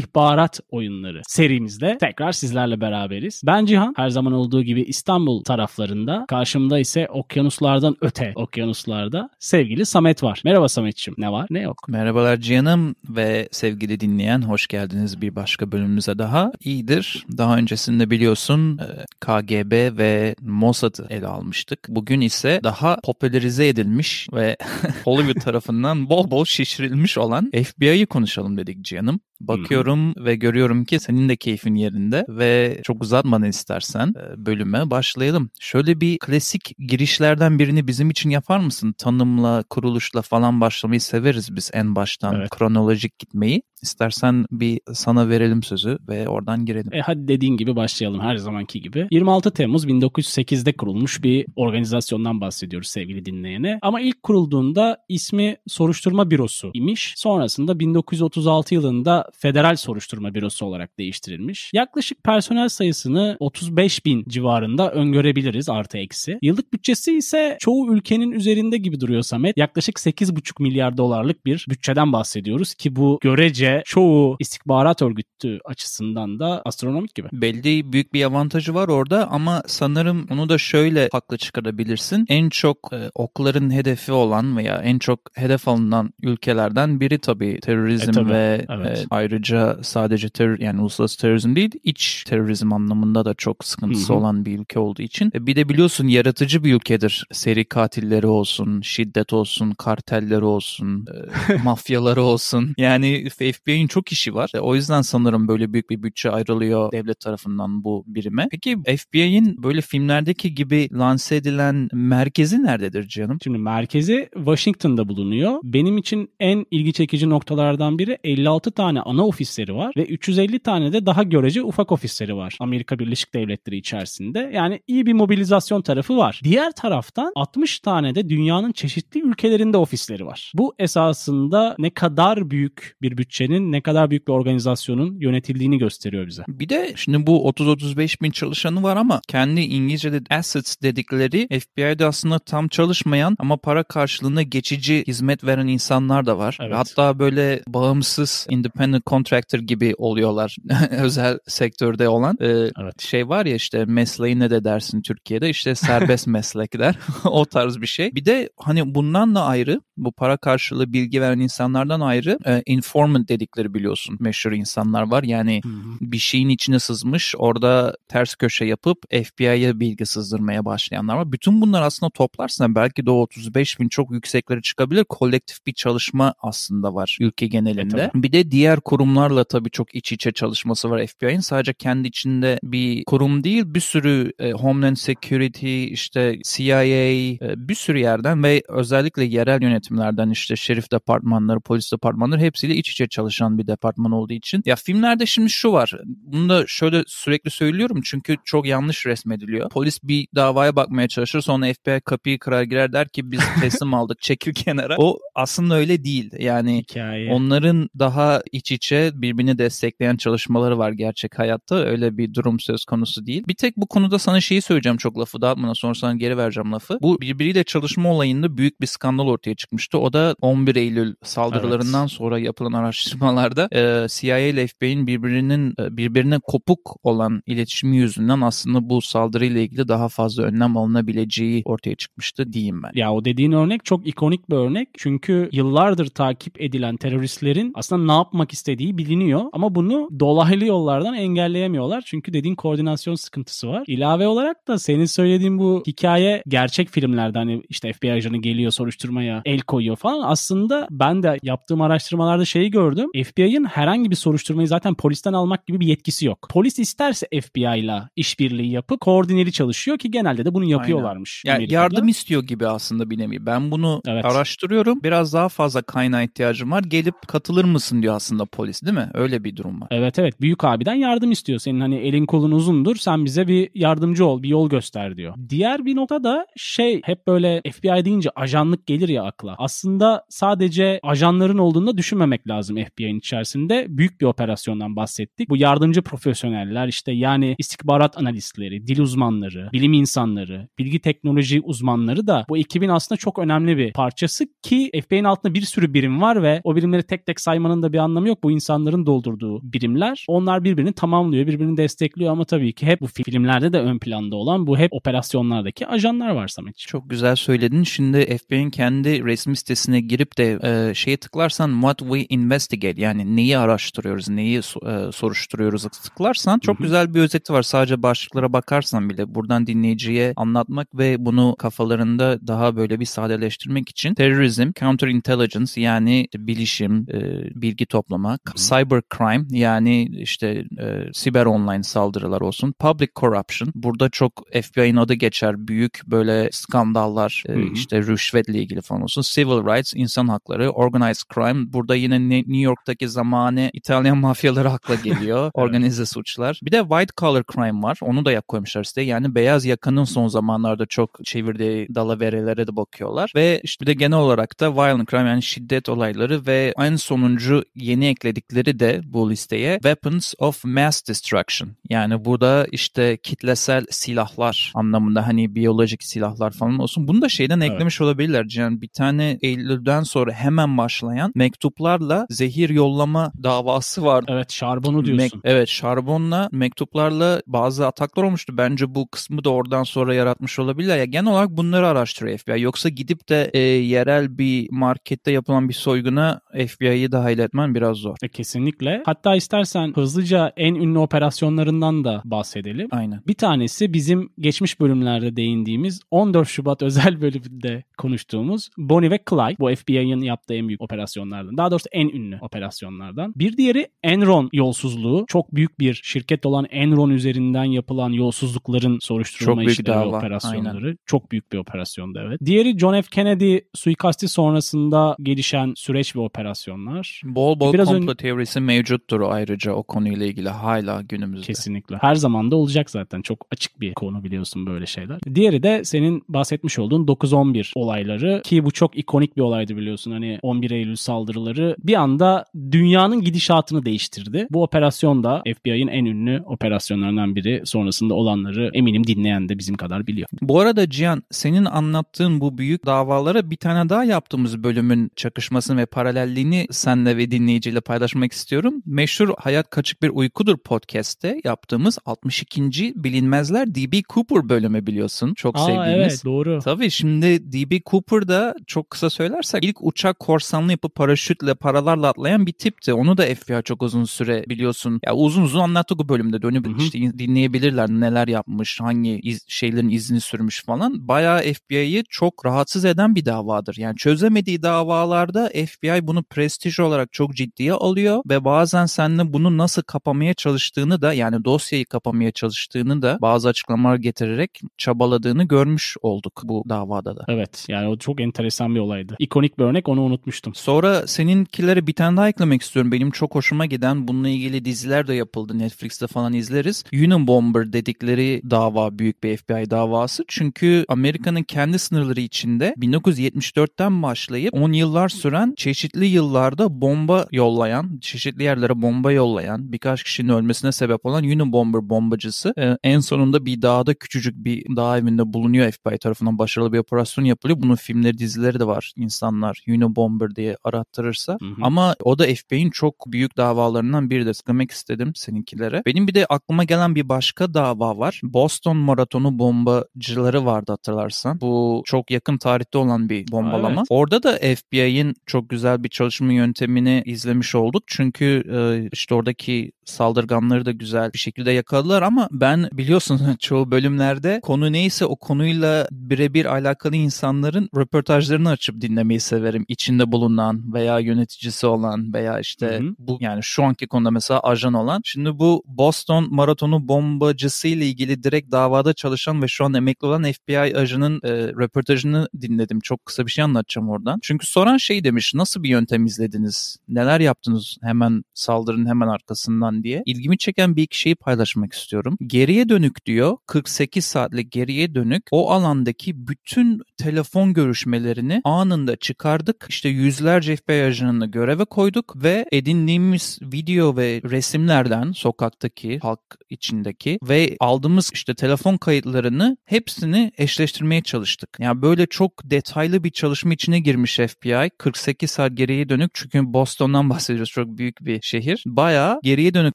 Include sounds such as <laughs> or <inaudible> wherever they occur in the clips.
istihbarat oyunları serimizde tekrar sizlerle beraberiz. Ben Cihan. Her zaman olduğu gibi İstanbul taraflarında. Karşımda ise okyanuslardan öte okyanuslarda sevgili Samet var. Merhaba Sametçim. Ne var ne yok. Merhabalar Cihan'ım ve sevgili dinleyen hoş geldiniz bir başka bölümümüze daha. İyidir. Daha öncesinde biliyorsun e, KGB ve Mossad'ı ele almıştık. Bugün ise daha popülerize edilmiş ve <laughs> Hollywood tarafından bol bol şişirilmiş olan FBI'yi konuşalım dedik Cihan'ım. Bakıyorum Hı-hı. ve görüyorum ki senin de keyfin yerinde ve çok uzatmadan istersen e, bölüme başlayalım. Şöyle bir klasik girişlerden birini bizim için yapar mısın? Tanımla, kuruluşla falan başlamayı severiz biz en baştan evet. kronolojik gitmeyi. İstersen bir sana verelim sözü ve oradan girelim. E hadi dediğin gibi başlayalım her zamanki gibi. 26 Temmuz 1908'de kurulmuş bir organizasyondan bahsediyoruz sevgili dinleyene. Ama ilk kurulduğunda ismi Soruşturma Bürosu imiş. Sonrasında 1936 yılında Federal Soruşturma Bürosu olarak değiştirilmiş. Yaklaşık personel sayısını 35 bin civarında öngörebiliriz artı eksi. Yıllık bütçesi ise çoğu ülkenin üzerinde gibi duruyor Samet. Yaklaşık 8,5 milyar dolarlık bir bütçeden bahsediyoruz ki bu görece çoğu istihbarat örgütü açısından da astronomik gibi. Belli büyük bir avantajı var orada ama sanırım onu da şöyle haklı çıkarabilirsin. En çok e, okların hedefi olan veya en çok hedef alınan ülkelerden biri tabii terörizm e, tabii. ve evet. e, ayrıca sadece terör yani uluslararası terörizm değil iç terörizm anlamında da çok sıkıntısı Hı-hı. olan bir ülke olduğu için. E, bir de biliyorsun yaratıcı bir ülkedir. Seri katilleri olsun, şiddet olsun, kartelleri olsun, e, <laughs> mafyaları olsun. Yani FBI'nin çok işi var. E, o yüzden sanırım böyle büyük bir bütçe ayrılıyor devlet tarafından bu birime. Peki FBI'nin böyle filmlerdeki gibi lanse edilen merkezi nerededir canım? Şimdi merkezi Washington'da bulunuyor. Benim için en ilgi çekici noktalardan biri 56 tane ana ofisleri var ve 350 tane de daha görece ufak ofisleri var Amerika Birleşik Devletleri içerisinde. Yani iyi bir mobilizasyon tarafı var. Diğer taraftan 60 tane de dünyanın çeşitli ülkelerinde ofisleri var. Bu esasında ne kadar büyük bir bütçe? ülkenin ne kadar büyük bir organizasyonun yönetildiğini gösteriyor bize. Bir de şimdi bu 30-35 bin çalışanı var ama kendi İngilizce'de assets dedikleri FBI'de aslında tam çalışmayan ama para karşılığında geçici hizmet veren insanlar da var. Evet. Hatta böyle bağımsız independent contractor gibi oluyorlar <laughs> özel sektörde olan. Ee, evet. Şey var ya işte mesleği ne de dersin Türkiye'de işte serbest <laughs> meslekler <laughs> o tarz bir şey. Bir de hani bundan da ayrı bu para karşılığı bilgi veren insanlardan ayrı e, informant dedi sevmedikleri biliyorsun meşhur insanlar var. Yani Hı-hı. bir şeyin içine sızmış orada ters köşe yapıp FBI'ye bilgi sızdırmaya başlayanlar var. Bütün bunlar aslında toplarsan belki de o 35 bin çok yükseklere çıkabilir. Kolektif bir çalışma aslında var ülke genelinde. E, bir de diğer kurumlarla tabii çok iç içe çalışması var FBI'nin. Sadece kendi içinde bir kurum değil bir sürü e, Homeland Security işte CIA e, bir sürü yerden ve özellikle yerel yönetimlerden işte şerif departmanları, polis departmanları hepsiyle iç içe çalışıyor çalışan bir departman olduğu için. Ya filmlerde şimdi şu var. Bunu da şöyle sürekli söylüyorum çünkü çok yanlış resmediliyor. Polis bir davaya bakmaya çalışır sonra FBI kapıyı kırar girer der ki biz <laughs> teslim aldık çekil kenara. O aslında öyle değil. Yani Hikaye. onların daha iç içe birbirini destekleyen çalışmaları var gerçek hayatta. Öyle bir durum söz konusu değil. Bir tek bu konuda sana şeyi söyleyeceğim çok lafı dağıtmadan sonra sana geri vereceğim lafı. Bu birbiriyle çalışma olayında büyük bir skandal ortaya çıkmıştı. O da 11 Eylül saldırılarından evet. sonra yapılan araştırma araştırmalarda e, CIA ile FBI'nin birbirinin e, birbirine kopuk olan iletişimi yüzünden aslında bu saldırıyla ilgili daha fazla önlem alınabileceği ortaya çıkmıştı diyeyim ben. Ya o dediğin örnek çok ikonik bir örnek. Çünkü yıllardır takip edilen teröristlerin aslında ne yapmak istediği biliniyor ama bunu dolaylı yollardan engelleyemiyorlar. Çünkü dediğin koordinasyon sıkıntısı var. İlave olarak da senin söylediğin bu hikaye gerçek filmlerde hani işte FBI ajanı geliyor soruşturmaya el koyuyor falan. Aslında ben de yaptığım araştırmalarda şeyi gördüm okudum. FBI'ın herhangi bir soruşturmayı zaten polisten almak gibi bir yetkisi yok. Polis isterse FBI'la işbirliği yapıp koordineli çalışıyor ki genelde de bunu yapıyorlarmış. Yani yardım istiyor gibi aslında bir nevi. Ben bunu evet. araştırıyorum. Biraz daha fazla kaynağa ihtiyacım var. Gelip katılır mısın diyor aslında polis değil mi? Öyle bir durum var. Evet evet. Büyük abiden yardım istiyor. Senin hani elin kolun uzundur. Sen bize bir yardımcı ol, bir yol göster diyor. Diğer bir nokta da şey hep böyle FBI deyince ajanlık gelir ya akla. Aslında sadece ajanların olduğunu da düşünmemek lazım bir yayın içerisinde büyük bir operasyondan bahsettik. Bu yardımcı profesyoneller işte yani istihbarat analistleri, dil uzmanları, bilim insanları, bilgi teknoloji uzmanları da bu ekibin aslında çok önemli bir parçası ki FBI'nin altında bir sürü birim var ve o birimleri tek tek saymanın da bir anlamı yok. Bu insanların doldurduğu birimler. Onlar birbirini tamamlıyor, birbirini destekliyor ama tabii ki hep bu filmlerde de ön planda olan bu hep operasyonlardaki ajanlar var Samet. Çok güzel söyledin. Şimdi FBI'nin kendi resmi sitesine girip de e, şeye tıklarsan What We Investigate gel yani neyi araştırıyoruz, neyi e, soruşturuyoruz tıklarsan çok Hı-hı. güzel bir özeti var. Sadece başlıklara bakarsan bile buradan dinleyiciye anlatmak ve bunu kafalarında daha böyle bir sadeleştirmek için terörizm, counter intelligence yani bilişim, e, bilgi toplama, Hı-hı. cyber crime yani işte e, siber online saldırılar olsun, public corruption burada çok FBI'nin adı geçer büyük böyle skandallar e, işte rüşvetle ilgili falan olsun, civil rights insan hakları, organized crime burada yine New York'taki zamane İtalyan <laughs> mafyaları hakla geliyor. <laughs> Organize suçlar. Bir de white collar crime var. Onu da yak koymuşlar siteye. Yani beyaz yakanın son zamanlarda çok çevirdiği dala dalaverelere de bakıyorlar. Ve işte bir de genel olarak da violent crime yani şiddet olayları ve en sonuncu yeni ekledikleri de bu listeye weapons of mass destruction. Yani burada işte kitlesel silahlar anlamında hani biyolojik silahlar falan olsun. Bunu da şeyden evet. eklemiş olabilirler. Yani bir tane Eylül'den sonra hemen başlayan mektuplarla zehir nehir yollama davası var. Evet Şarbon'u diyorsun. Me- evet Şarbon'la mektuplarla bazı ataklar olmuştu. Bence bu kısmı da oradan sonra yaratmış olabilirler. Ya genel olarak bunları araştırıyor FBI. Yoksa gidip de e, yerel bir markette yapılan bir soyguna FBI'yi dahil etmen biraz zor. E, kesinlikle. Hatta istersen hızlıca en ünlü operasyonlarından da bahsedelim. Aynen. Bir tanesi bizim geçmiş bölümlerde değindiğimiz 14 Şubat <laughs> özel bölümünde konuştuğumuz Bonnie ve Clyde. Bu FBI'nin yaptığı en büyük operasyonlardan. Daha doğrusu en ünlü operasyonlardan. Bir diğeri Enron yolsuzluğu. Çok büyük bir şirket olan Enron üzerinden yapılan yolsuzlukların soruşturma Çok işleri dava. operasyonları. Aynen. Çok büyük bir operasyonda evet. Diğeri John F. Kennedy suikasti sonrasında gelişen süreç ve operasyonlar. Bol bol Biraz komplo ön... teorisi mevcuttur ayrıca o konuyla ilgili hala günümüzde. Kesinlikle. Her zaman da olacak zaten. Çok açık bir konu biliyorsun böyle şeyler. Diğeri de senin bahsetmiş olduğun 9-11 olayları ki bu çok ikonik bir olaydı biliyorsun. Hani 11 Eylül saldırıları bir anda dünyanın gidişatını değiştirdi. Bu operasyon da FBI'nin en ünlü operasyonlarından biri. Sonrasında olanları eminim dinleyen de bizim kadar biliyor. Bu arada Cihan senin anlattığın bu büyük davalara bir tane daha yaptığımız bölümün çakışmasını ve paralelliğini senle ve dinleyiciyle paylaşmak istiyorum. Meşhur Hayat Kaçık Bir Uykudur podcast'te yaptığımız 62. Bilinmezler D.B. Cooper bölümü biliyorsun. Çok Aa, sevdiğimiz. Evet doğru. Tabii şimdi D.B. Cooper'da çok kısa söylersek ilk uçak korsanlı yapıp paraşütle paralarla yasaklayan bir tipti. Onu da FBI çok uzun süre biliyorsun. Ya uzun uzun anlattık bu bölümde dönüp Hı-hı. işte dinleyebilirler neler yapmış, hangi iz, şeylerin izini sürmüş falan. Bayağı FBI'yi çok rahatsız eden bir davadır. Yani çözemediği davalarda FBI bunu prestij olarak çok ciddiye alıyor ve bazen seninle bunu nasıl kapamaya çalıştığını da yani dosyayı kapamaya çalıştığını da bazı açıklamalar getirerek çabaladığını görmüş olduk bu davada da. Evet yani o çok enteresan bir olaydı. İkonik bir örnek onu unutmuştum. Sonra seninkileri biten tane daha eklemek istiyorum. Benim çok hoşuma giden bununla ilgili diziler de yapıldı. Netflix'te falan izleriz. Union dedikleri dava büyük bir FBI davası. Çünkü Amerika'nın kendi sınırları içinde 1974'ten başlayıp 10 yıllar süren çeşitli yıllarda bomba yollayan, çeşitli yerlere bomba yollayan, birkaç kişinin ölmesine sebep olan Union bombacısı e, en sonunda bir dağda küçücük bir dağ evinde bulunuyor FBI tarafından başarılı bir operasyon yapılıyor. Bunun filmleri, dizileri de var. insanlar Union diye arattırırsa. Hı hı. Ama o da FBI'nin çok büyük davalarından biri de sıkılmak istedim seninkilere. Benim bir de aklıma gelen bir başka dava var. Boston Maratonu bombacıları vardı hatırlarsan. Bu çok yakın tarihte olan bir bombalama. Evet. Orada da FBI'nin çok güzel bir çalışma yöntemini izlemiş olduk. Çünkü işte oradaki saldırganları da güzel bir şekilde yakaladılar ama ben biliyorsun <laughs> çoğu bölümlerde konu neyse o konuyla birebir alakalı insanların röportajlarını açıp dinlemeyi severim. İçinde bulunan veya yöneticisi olan olan veya işte hı hı. bu yani şu anki konuda mesela ajan olan. Şimdi bu Boston maratonu bombacısı ile ilgili direkt davada çalışan ve şu an emekli olan FBI ajanın e, röportajını dinledim. Çok kısa bir şey anlatacağım oradan. Çünkü soran şey demiş nasıl bir yöntem izlediniz? Neler yaptınız hemen saldırının hemen arkasından diye. İlgimi çeken bir iki şeyi paylaşmak istiyorum. Geriye dönük diyor 48 saatlik geriye dönük o alandaki bütün telefon görüşmelerini anında çıkardık. İşte yüzlerce FBI ajanını göreve koyduk koyduk ve edindiğimiz video ve resimlerden sokaktaki halk içindeki ve aldığımız işte telefon kayıtlarını hepsini eşleştirmeye çalıştık. Yani böyle çok detaylı bir çalışma içine girmiş FBI. 48 saat geriye dönük çünkü Boston'dan <laughs> bahsediyoruz çok büyük bir şehir. Baya geriye dönük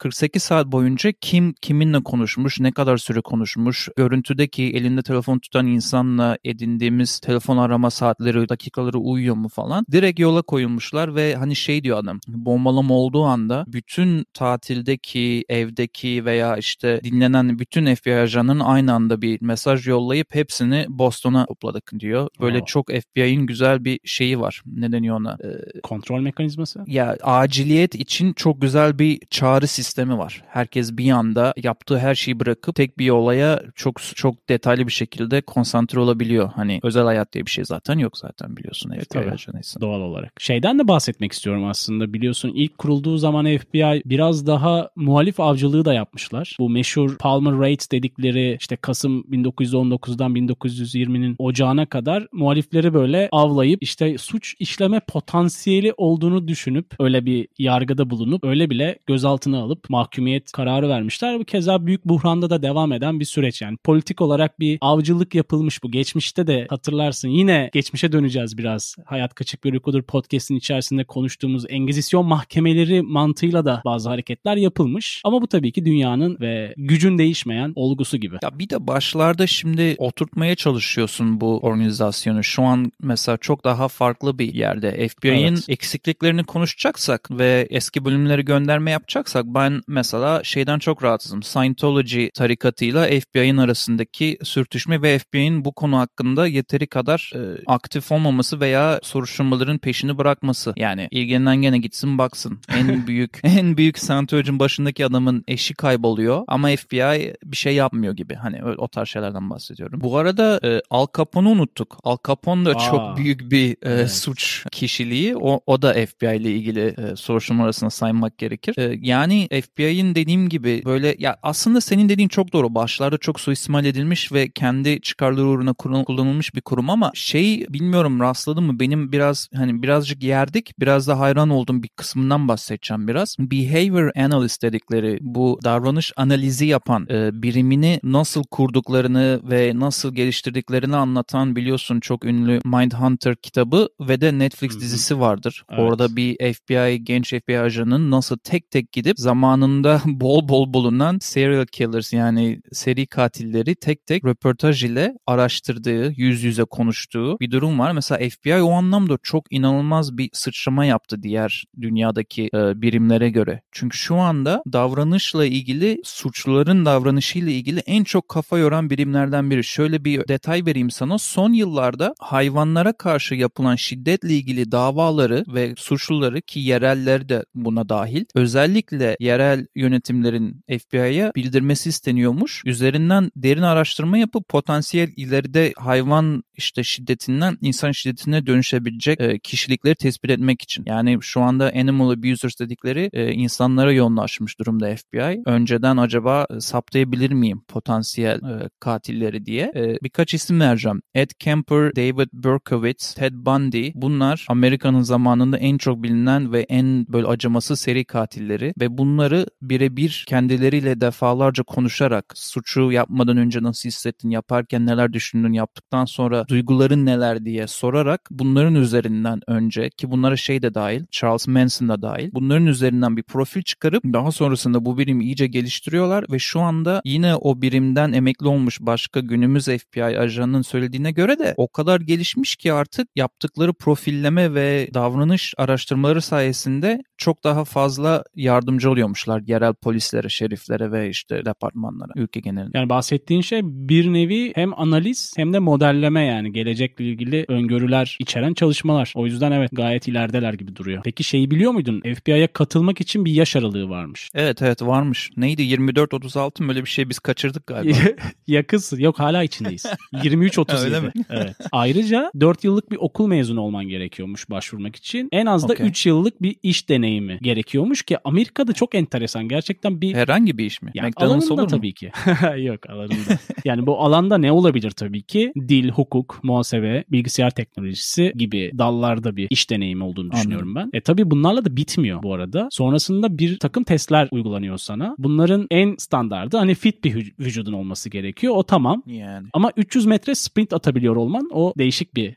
48 saat boyunca kim kiminle konuşmuş, ne kadar süre konuşmuş, görüntüdeki elinde telefon tutan insanla edindiğimiz telefon arama saatleri, dakikaları uyuyor mu falan. Direkt yola koyulmuşlar ve hani şey diyor yapıyor adam. Bombalama olduğu anda bütün tatildeki, evdeki veya işte dinlenen bütün FBI ajanının aynı anda bir mesaj yollayıp hepsini Boston'a topladık diyor. Böyle Aa. çok FBI'nin güzel bir şeyi var. Ne deniyor ona? Ee, Kontrol mekanizması? Ya aciliyet için çok güzel bir çağrı sistemi var. Herkes bir anda yaptığı her şeyi bırakıp tek bir olaya çok çok detaylı bir şekilde konsantre olabiliyor. Hani özel hayat diye bir şey zaten yok zaten biliyorsun. FBI e, tabii, ajanıysa. doğal olarak. Şeyden de bahsetmek istiyorum aslında aslında biliyorsun ilk kurulduğu zaman FBI biraz daha muhalif avcılığı da yapmışlar. Bu meşhur Palmer Raids dedikleri işte Kasım 1919'dan 1920'nin ocağına kadar muhalifleri böyle avlayıp işte suç işleme potansiyeli olduğunu düşünüp öyle bir yargıda bulunup öyle bile gözaltına alıp mahkumiyet kararı vermişler. Bu keza büyük buhranda da devam eden bir süreç yani politik olarak bir avcılık yapılmış bu. Geçmişte de hatırlarsın yine geçmişe döneceğiz biraz. Hayat Kaçık bir Uykudur podcast'in içerisinde konuştuğumuz Engizisyon mahkemeleri mantığıyla da bazı hareketler yapılmış. Ama bu tabii ki dünyanın ve gücün değişmeyen olgusu gibi. Ya bir de başlarda şimdi oturtmaya çalışıyorsun bu organizasyonu. Şu an mesela çok daha farklı bir yerde. FBI'nin evet. eksikliklerini konuşacaksak ve eski bölümleri gönderme yapacaksak ben mesela şeyden çok rahatsızım. Scientology tarikatıyla FBI'nin arasındaki sürtüşme ve FBI'nin bu konu hakkında yeteri kadar e, aktif olmaması veya soruşturmaların peşini bırakması. Yani ilgilenen Batman gene gitsin baksın. En <laughs> büyük en büyük Scientology'nin başındaki adamın eşi kayboluyor ama FBI bir şey yapmıyor gibi. Hani o, o tarz şeylerden bahsediyorum. Bu arada e, Al Capone'u unuttuk. Al Capone da Aa, çok büyük bir e, evet. suç kişiliği. O, o da FBI ile ilgili e, soruşturma arasında saymak gerekir. E, yani FBI'nin dediğim gibi böyle ya aslında senin dediğin çok doğru. Başlarda çok suistimal edilmiş ve kendi çıkarları uğruna kullanılmış bir kurum ama şey bilmiyorum rastladın mı benim biraz hani birazcık yerdik biraz da hayran hayran olduğum bir kısmından bahsedeceğim biraz. Behavior Analyst dedikleri bu davranış analizi yapan e, birimini nasıl kurduklarını ve nasıl geliştirdiklerini anlatan biliyorsun çok ünlü Mindhunter kitabı ve de Netflix Hı-hı. dizisi vardır. Evet. Orada bir FBI genç FBI ajanının nasıl tek tek gidip zamanında <laughs> bol bol bulunan serial killers yani seri katilleri tek tek röportaj ile araştırdığı, yüz yüze konuştuğu bir durum var. Mesela FBI o anlamda çok inanılmaz bir sıçrama yaptı diye diğer dünyadaki e, birimlere göre. Çünkü şu anda davranışla ilgili suçluların davranışıyla ilgili en çok kafa yoran birimlerden biri. Şöyle bir detay vereyim sana. Son yıllarda hayvanlara karşı yapılan şiddetle ilgili davaları ve suçluları ki yereller de buna dahil. Özellikle yerel yönetimlerin FBI'ye bildirmesi isteniyormuş. Üzerinden derin araştırma yapıp potansiyel ileride hayvan işte şiddetinden insan şiddetine dönüşebilecek e, kişilikleri tespit etmek için. Yani şu anda animal abusers dedikleri e, insanlara yoğunlaşmış durumda FBI. Önceden acaba e, saptayabilir miyim potansiyel e, katilleri diye. E, birkaç isim vereceğim. Ed Kemper, David Berkowitz, Ted Bundy bunlar Amerika'nın zamanında en çok bilinen ve en böyle acımasız seri katilleri ve bunları birebir kendileriyle defalarca konuşarak suçu yapmadan önce nasıl hissettin, yaparken neler düşündün, yaptıktan sonra duyguların neler diye sorarak bunların üzerinden önce ki bunlara şey de dahil Charles Manson da dahil. Bunların üzerinden bir profil çıkarıp daha sonrasında bu birimi iyice geliştiriyorlar ve şu anda yine o birimden emekli olmuş başka günümüz FBI ajanının söylediğine göre de o kadar gelişmiş ki artık yaptıkları profilleme ve davranış araştırmaları sayesinde çok daha fazla yardımcı oluyormuşlar yerel polislere, şeriflere ve işte departmanlara ülke genelinde. Yani bahsettiğin şey bir nevi hem analiz hem de modelleme yani gelecekle ilgili öngörüler içeren çalışmalar. O yüzden evet gayet ilerdeler gibi duruyor. Peki şeyi biliyor muydun? FBI'ye katılmak için bir yaş aralığı varmış. Evet evet varmış. Neydi 24-36 mı öyle bir şey biz kaçırdık galiba. <laughs> Yakınsın. Yok hala içindeyiz. 23-37. <laughs> öyle mi? Evet. <laughs> Ayrıca 4 yıllık bir okul mezunu olman gerekiyormuş başvurmak için. En az da okay. 3 yıllık bir iş deneyimi gerekiyormuş ki Amerika'da çok enteresan. Gerçekten bir... Herhangi bir iş mi? Yani McDonald's alanında olur mu? tabii ki. Yok alanında. yani bu alanda ne olabilir tabii ki? Dil, hukuk, muhasebe, bilgisayar teknolojisi gibi dallarda bir iş deneyimi olduğunu Anladım. düşünüyorum ben. E tabi bunlarla da bitmiyor bu arada. Sonrasında bir takım testler uygulanıyor sana. Bunların en standardı hani fit bir vücudun olması gerekiyor. O tamam. Yani. Ama 300 metre sprint atabiliyor olman o değişik bir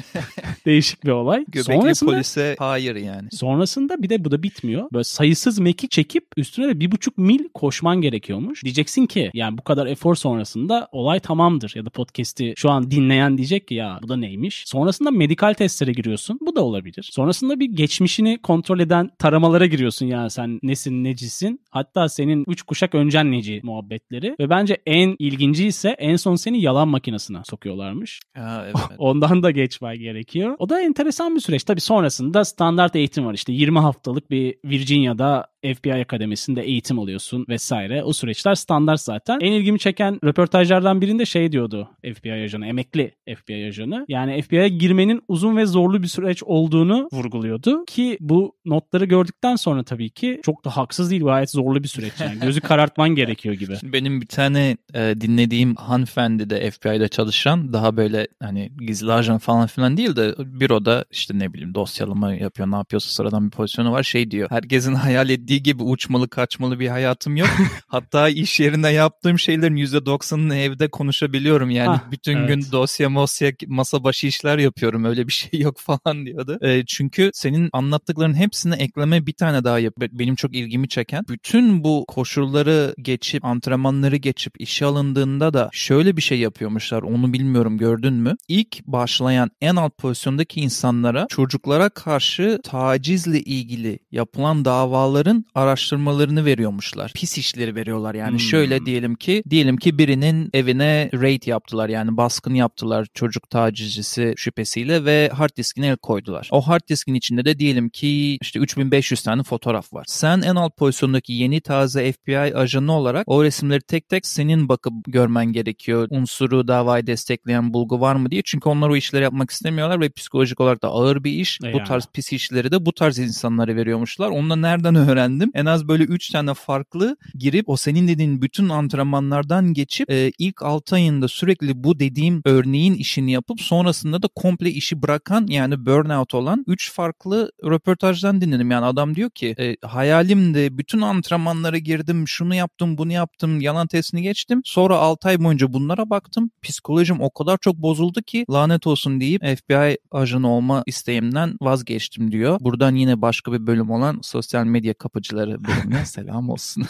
<laughs> değişik bir olay. Göbekli sonrasında, polise hayır yani. Sonrasında bir de bu da bitmiyor. Böyle sayısız meki çekip üstüne de bir buçuk mil koşman gerekiyormuş. Diyeceksin ki yani bu kadar efor sonrasında olay tamamdır. Ya da podcast'i şu an dinleyen diyecek ki ya bu da neymiş. Sonrasında medikal testlere giriyorsun. Bu da olabilir. Sonrasında bir geçmişini kontrol eden taramalara giriyorsun yani sen nesin necisin. Hatta senin 3 kuşak öncen neci muhabbetleri ve bence en ilginci ise en son seni yalan makinesine sokuyorlarmış. Aa, evet. <laughs> Ondan da geçmen gerekiyor. O da enteresan bir süreç. Tabii sonrasında standart eğitim var işte 20 haftalık bir Virginia'da FBI akademisinde eğitim alıyorsun vesaire. O süreçler standart zaten. En ilgimi çeken röportajlardan birinde şey diyordu FBI ajanı, emekli FBI ajanı. Yani FBI'ye girmenin uzun ve zorlu bir süreç olduğunu vurguluyordu oldu ki bu notları gördükten sonra tabii ki çok da haksız değil gayet zorlu bir süreç yani gözü karartman <laughs> gerekiyor gibi. Şimdi benim bir tane e, dinlediğim hanımefendi de FBI'de çalışan daha böyle hani gizli ajan falan filan değil de büroda işte ne bileyim dosyalama yapıyor ne yapıyorsa sıradan bir pozisyonu var şey diyor herkesin <laughs> hayal ettiği gibi uçmalı kaçmalı bir hayatım yok. <laughs> Hatta iş yerinde yaptığım şeylerin %90'ını evde konuşabiliyorum yani ah, bütün evet. gün dosya mosya masa başı işler yapıyorum öyle bir şey yok falan diyordu. E, çünkü senin senin anlattıkların hepsine ekleme bir tane daha yap. Benim çok ilgimi çeken. Bütün bu koşulları geçip, antrenmanları geçip işe alındığında da şöyle bir şey yapıyormuşlar. Onu bilmiyorum gördün mü? İlk başlayan en alt pozisyondaki insanlara çocuklara karşı tacizle ilgili yapılan davaların araştırmalarını veriyormuşlar. Pis işleri veriyorlar yani. Hmm. Şöyle diyelim ki diyelim ki birinin evine raid yaptılar yani baskın yaptılar çocuk tacizcisi şüphesiyle ve hard diskine el koydular. O hard diskin içinde de diyelim ki işte 3500 tane fotoğraf var. Sen en alt pozisyondaki yeni taze FBI ajanı olarak o resimleri tek tek senin bakıp görmen gerekiyor. Unsuru davayı destekleyen bulgu var mı diye. Çünkü onlar o işleri yapmak istemiyorlar ve psikolojik olarak da ağır bir iş. Yani. Bu tarz pis işleri de bu tarz insanlara veriyormuşlar. Onu da nereden öğrendim? En az böyle 3 tane farklı girip o senin dediğin bütün antrenmanlardan geçip e, ilk 6 ayında sürekli bu dediğim örneğin işini yapıp sonrasında da komple işi bırakan yani burnout olan 3 farklı alakalı röportajdan dinledim. Yani adam diyor ki e, hayalimdi bütün antrenmanlara girdim şunu yaptım bunu yaptım yalan testini geçtim. Sonra 6 ay boyunca bunlara baktım. Psikolojim o kadar çok bozuldu ki lanet olsun deyip FBI ajanı olma isteğimden vazgeçtim diyor. Buradan yine başka bir bölüm olan sosyal medya kapıcıları bölümüne <laughs> selam olsun.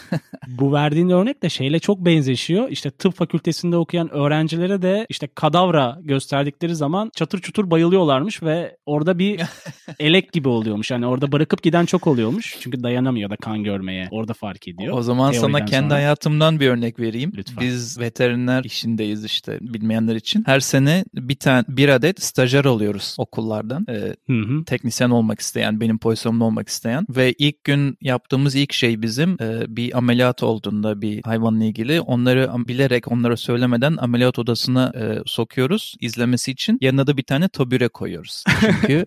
Bu verdiğin örnek de şeyle çok benzeşiyor. İşte tıp fakültesinde okuyan öğrencilere de işte kadavra gösterdikleri zaman çatır çutur bayılıyorlarmış ve orada bir <laughs> elek gibi oluyormuş. Yani orada bırakıp giden çok oluyormuş. Çünkü dayanamıyor da kan görmeye. Orada fark ediyor. O zaman Teoriden sana kendi sonra... hayatımdan bir örnek vereyim. Lütfen. Biz veteriner işindeyiz işte bilmeyenler için. Her sene bir tane bir adet stajyer alıyoruz okullardan. Ee, hı hı. Teknisyen olmak isteyen, benim pozisyonumda olmak isteyen ve ilk gün yaptığımız ilk şey bizim e, bir ameliyat olduğunda bir hayvanla ilgili onları bilerek onlara söylemeden ameliyat odasına e, sokuyoruz izlemesi için. Yanına da bir tane tabure koyuyoruz. <laughs> Çünkü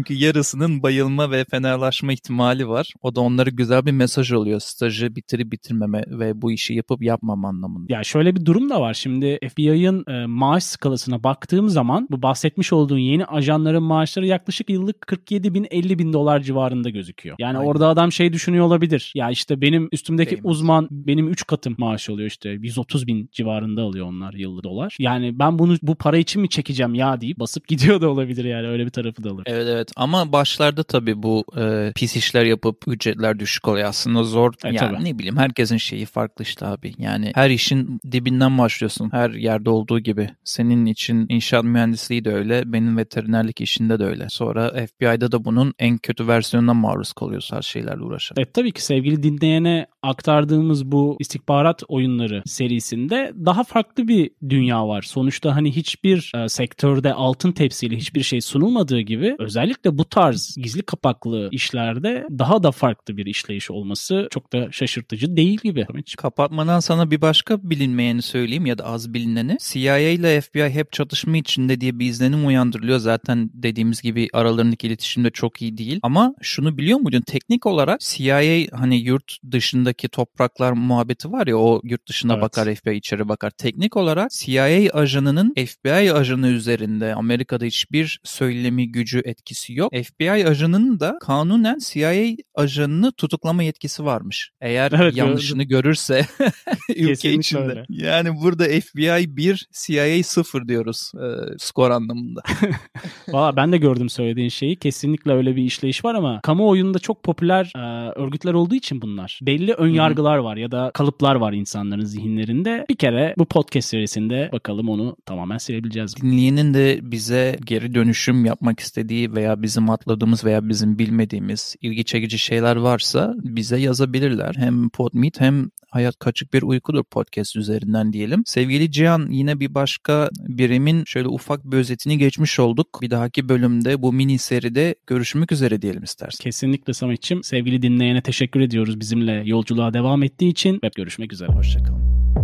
çünkü <laughs> Çünkü yarısının bayılma ve fenerlaşma ihtimali var. O da onlara güzel bir mesaj oluyor. Stajı bitirip bitirmeme ve bu işi yapıp yapmam anlamında. Ya şöyle bir durum da var. Şimdi FBI'ın e, maaş skalasına baktığım zaman bu bahsetmiş olduğun yeni ajanların maaşları yaklaşık yıllık 47 bin 50 bin dolar civarında gözüküyor. Yani Aynen. orada adam şey düşünüyor olabilir. Ya işte benim üstümdeki Değil uzman benim 3 katım maaş oluyor işte 130 bin civarında alıyor onlar yıllık dolar. Yani ben bunu bu para için mi çekeceğim ya deyip basıp <laughs> gidiyor da olabilir yani öyle bir tarafı da olur. Evet evet ama başlarda tabii bu e, pis işler yapıp ücretler düşük oluyor. Aslında zor e, yani tabii. ne bileyim herkesin şeyi farklı işte abi. Yani her işin dibinden başlıyorsun. Her yerde olduğu gibi. Senin için inşaat mühendisliği de öyle. Benim veterinerlik işinde de öyle. Sonra FBI'da da bunun en kötü versiyonuna maruz kalıyorsun her şeylerle uğraşan. Evet tabii ki sevgili dinleyene aktardığımız bu istihbarat oyunları serisinde daha farklı bir dünya var. Sonuçta hani hiçbir e, sektörde altın tepsiyle hiçbir şey sunulmadığı gibi özellikle özellikle bu tarz gizli kapaklı işlerde daha da farklı bir işleyiş olması çok da şaşırtıcı değil gibi. Kapatmadan sana bir başka bilinmeyeni söyleyeyim ya da az bilineni. CIA ile FBI hep çatışma içinde diye bir izlenim uyandırılıyor. Zaten dediğimiz gibi aralarındaki iletişim de çok iyi değil. Ama şunu biliyor muydun? Teknik olarak CIA hani yurt dışındaki topraklar muhabbeti var ya o yurt dışına evet. bakar FBI içeri bakar. Teknik olarak CIA ajanının FBI ajanı üzerinde Amerika'da hiçbir söylemi gücü etkisi yok. FBI ajanının da kanunen CIA ajanını tutuklama yetkisi varmış. Eğer evet, yanlışını gördüm. görürse <laughs> ülke içinde. Öyle. Yani burada FBI 1, CIA 0 diyoruz e, skor anlamında. <laughs> Valla ben de gördüm söylediğin şeyi. Kesinlikle öyle bir işleyiş var ama kamuoyunda çok popüler e, örgütler olduğu için bunlar. Belli önyargılar var ya da kalıplar var insanların zihinlerinde. Bir kere bu podcast serisinde bakalım onu tamamen silebileceğiz. Dinleyenin de bize geri dönüşüm yapmak istediği veya veya bizim atladığımız veya bizim bilmediğimiz ilgi çekici şeyler varsa bize yazabilirler. Hem Podmeet hem Hayat Kaçık Bir Uykudur podcast üzerinden diyelim. Sevgili Cihan yine bir başka birimin şöyle ufak bir özetini geçmiş olduk. Bir dahaki bölümde bu mini seride görüşmek üzere diyelim istersen. Kesinlikle Samet'ciğim. Sevgili dinleyene teşekkür ediyoruz bizimle yolculuğa devam ettiği için. Hep görüşmek üzere. Hoşçakalın.